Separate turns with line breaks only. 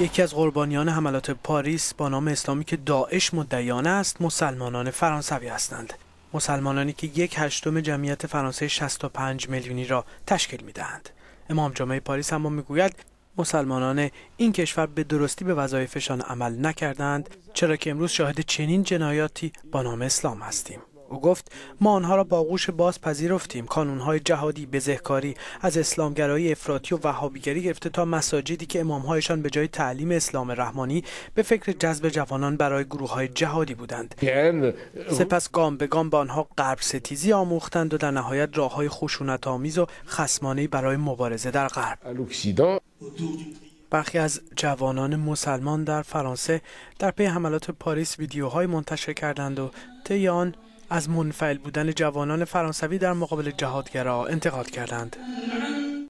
یکی از قربانیان حملات پاریس با نام اسلامی که داعش مدعیانه است مسلمانان فرانسوی هستند مسلمانانی که یک هشتم جمعیت فرانسه 65 میلیونی را تشکیل میدهند امام جمعه پاریس اما میگوید مسلمانان این کشور به درستی به وظایفشان عمل نکردند چرا که امروز شاهد چنین جنایاتی با نام اسلام هستیم او گفت ما آنها را با آغوش باز پذیرفتیم کانونهای جهادی بزهکاری از اسلامگرایی افراطی و وهابیگری گرفته تا مساجدی که امامهایشان به جای تعلیم اسلام رحمانی به فکر جذب جوانان برای گروه های جهادی بودند سپس گام به گام به آنها غرب ستیزی آموختند و در نهایت راههای های خشونت آمیز و خسمانهای برای مبارزه در غرب برخی از جوانان مسلمان در فرانسه در پی حملات پاریس ویدیوهای منتشر کردند و طی از منفعل بودن جوانان فرانسوی در مقابل جهادگرا انتقاد کردند.